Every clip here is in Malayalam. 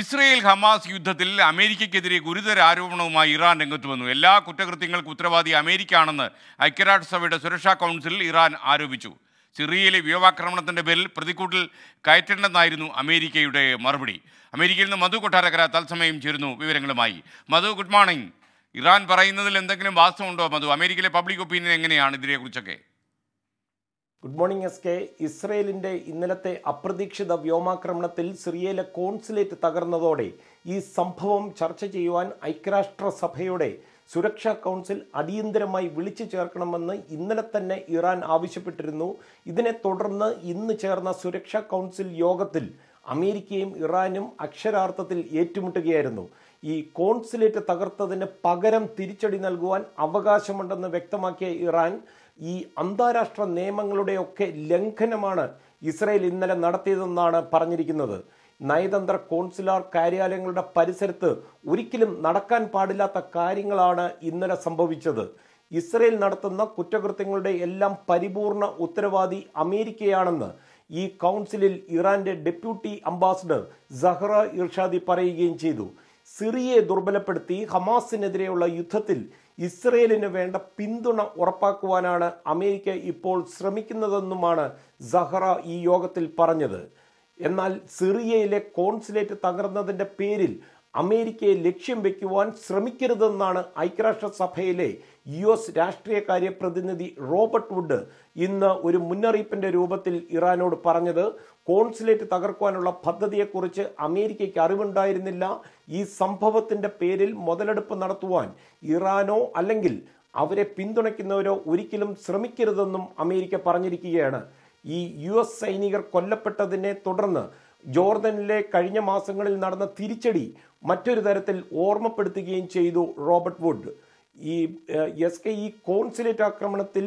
ഇസ്രയേൽ ഹമാസ് യുദ്ധത്തിൽ അമേരിക്കയ്ക്കെതിരെ ഗുരുതര ആരോപണവുമായി ഇറാൻ രംഗത്ത് വന്നു എല്ലാ കുറ്റകൃത്യങ്ങൾക്കും ഉത്തരവാദി അമേരിക്ക ആണെന്ന് ഐക്യരാഷ്ട്രസഭയുടെ സുരക്ഷാ കൗൺസിലിൽ ഇറാൻ ആരോപിച്ചു സിറിയയിലെ വ്യോമാക്രമണത്തിൻ്റെ പേരിൽ പ്രതിക്കൂട്ടിൽ കയറ്റേണ്ടെന്നായിരുന്നു അമേരിക്കയുടെ മറുപടി അമേരിക്കയിൽ നിന്ന് മധു കൊട്ടാരക്കര തത്സമയം ചേരുന്നു വിവരങ്ങളുമായി മധു ഗുഡ് മോർണിംഗ് ഇറാൻ പറയുന്നതിൽ എന്തെങ്കിലും വാസ്തവമുണ്ടോ മധു അമേരിക്കയിലെ പബ്ലിക് ഒപ്പീനിയൻ എങ്ങനെയാണ് ഇതിനെക്കുറിച്ചൊക്കെ ഗുഡ് മോർണിംഗ് എസ് കെ ഇസ്രയേലിന്റെ ഇന്നലത്തെ അപ്രതീക്ഷിത വ്യോമാക്രമണത്തിൽ സിറിയയിലെ കോൺസുലേറ്റ് തകർന്നതോടെ ഈ സംഭവം ചർച്ച ചെയ്യുവാൻ ഐക്യരാഷ്ട്രസഭയുടെ സുരക്ഷാ കൗൺസിൽ അടിയന്തരമായി വിളിച്ചു ചേർക്കണമെന്ന് ഇന്നലെ തന്നെ ഇറാൻ ആവശ്യപ്പെട്ടിരുന്നു ഇതിനെ തുടർന്ന് ഇന്ന് ചേർന്ന സുരക്ഷാ കൗൺസിൽ യോഗത്തിൽ അമേരിക്കയും ഇറാനും അക്ഷരാർത്ഥത്തിൽ ഏറ്റുമുട്ടുകയായിരുന്നു ഈ കോൺസുലേറ്റ് തകർത്തതിന് പകരം തിരിച്ചടി നൽകുവാൻ അവകാശമുണ്ടെന്ന് വ്യക്തമാക്കിയ ഇറാൻ ഈ അന്താരാഷ്ട്ര നിയമങ്ങളുടെയൊക്കെ ലംഘനമാണ് ഇസ്രയേൽ ഇന്നലെ നടത്തിയതെന്നാണ് പറഞ്ഞിരിക്കുന്നത് നയതന്ത്ര കോൺസുലാർ കാര്യാലയങ്ങളുടെ പരിസരത്ത് ഒരിക്കലും നടക്കാൻ പാടില്ലാത്ത കാര്യങ്ങളാണ് ഇന്നലെ സംഭവിച്ചത് ഇസ്രയേൽ നടത്തുന്ന കുറ്റകൃത്യങ്ങളുടെ എല്ലാം പരിപൂർണ ഉത്തരവാദി അമേരിക്കയാണെന്ന് ഈ കൗൺസിലിൽ ഇറാന്റെ ഡെപ്യൂട്ടി അംബാസഡർ സഹ്റ ഇർഷാദി പറയുകയും ചെയ്തു സിറിയയെ ദുർബലപ്പെടുത്തി ഹമാസിനെതിരെയുള്ള യുദ്ധത്തിൽ ഇസ്രയേലിന് വേണ്ട പിന്തുണ ഉറപ്പാക്കുവാനാണ് അമേരിക്ക ഇപ്പോൾ ശ്രമിക്കുന്നതെന്നുമാണ് സഹറ ഈ യോഗത്തിൽ പറഞ്ഞത് എന്നാൽ സിറിയയിലെ കോൺസുലേറ്റ് തകർന്നതിൻ്റെ പേരിൽ അമേരിക്കയെ ലക്ഷ്യം വയ്ക്കുവാൻ ശ്രമിക്കരുതെന്നാണ് ഐക്യരാഷ്ട്രസഭയിലെ യു എസ് രാഷ്ട്രീയകാര്യ പ്രതിനിധി റോബർട്ട് വുഡ് ഇന്ന് ഒരു മുന്നറിയിപ്പിന്റെ രൂപത്തിൽ ഇറാനോട് പറഞ്ഞത് കോൺസുലേറ്റ് തകർക്കാനുള്ള പദ്ധതിയെക്കുറിച്ച് അമേരിക്കയ്ക്ക് അറിവുണ്ടായിരുന്നില്ല ഈ സംഭവത്തിന്റെ പേരിൽ മുതലെടുപ്പ് നടത്തുവാൻ ഇറാനോ അല്ലെങ്കിൽ അവരെ പിന്തുണയ്ക്കുന്നവരോ ഒരിക്കലും ശ്രമിക്കരുതെന്നും അമേരിക്ക പറഞ്ഞിരിക്കുകയാണ് ഈ യു എസ് സൈനികർ കൊല്ലപ്പെട്ടതിനെ തുടർന്ന് ജോർദനിലെ കഴിഞ്ഞ മാസങ്ങളിൽ നടന്ന തിരിച്ചടി മറ്റൊരു തരത്തിൽ ഓർമ്മപ്പെടുത്തുകയും ചെയ്തു റോബർട്ട് വുഡ് ഈ എസ് കെ ഇ കോൺസുലേറ്റ് ആക്രമണത്തിൽ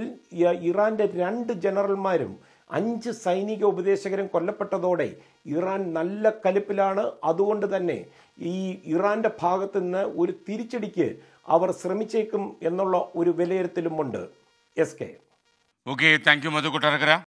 ഇറാന്റെ രണ്ട് ജനറൽമാരും അഞ്ച് സൈനിക ഉപദേശകരും കൊല്ലപ്പെട്ടതോടെ ഇറാൻ നല്ല കലിപ്പിലാണ് അതുകൊണ്ട് തന്നെ ഈ ഇറാന്റെ ഭാഗത്ത് നിന്ന് ഒരു തിരിച്ചടിക്ക് അവർ ശ്രമിച്ചേക്കും എന്നുള്ള ഒരു വിലയിരുത്തലുമുണ്ട് S K okay thank you Madhu Kottarakkara